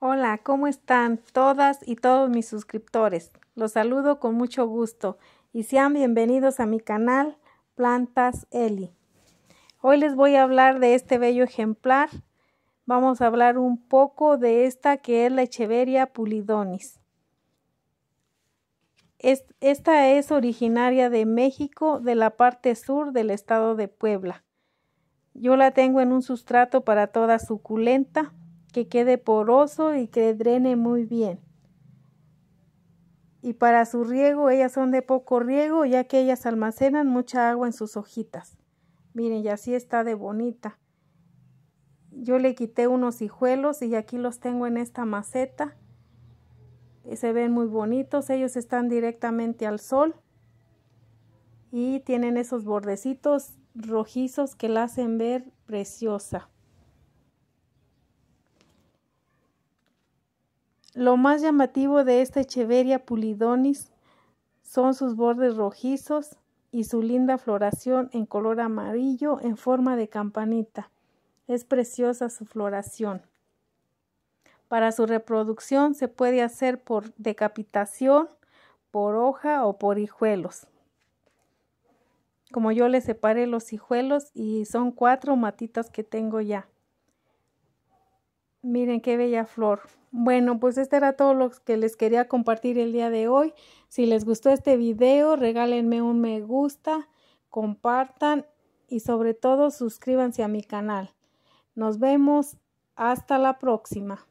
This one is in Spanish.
Hola, ¿cómo están todas y todos mis suscriptores? Los saludo con mucho gusto y sean bienvenidos a mi canal Plantas Eli. Hoy les voy a hablar de este bello ejemplar. Vamos a hablar un poco de esta que es la Echeveria pulidonis. Esta es originaria de México, de la parte sur del estado de Puebla. Yo la tengo en un sustrato para toda suculenta que quede poroso y que drene muy bien. Y para su riego, ellas son de poco riego, ya que ellas almacenan mucha agua en sus hojitas. Miren, y así está de bonita. Yo le quité unos hijuelos y aquí los tengo en esta maceta. Se ven muy bonitos, ellos están directamente al sol y tienen esos bordecitos rojizos que la hacen ver preciosa. Lo más llamativo de esta Echeveria pulidonis son sus bordes rojizos y su linda floración en color amarillo en forma de campanita. Es preciosa su floración. Para su reproducción se puede hacer por decapitación, por hoja o por hijuelos. Como yo le separé los hijuelos y son cuatro matitas que tengo ya. Miren qué bella flor. Bueno, pues este era todo lo que les quería compartir el día de hoy. Si les gustó este video, regálenme un me gusta, compartan y sobre todo suscríbanse a mi canal. Nos vemos hasta la próxima.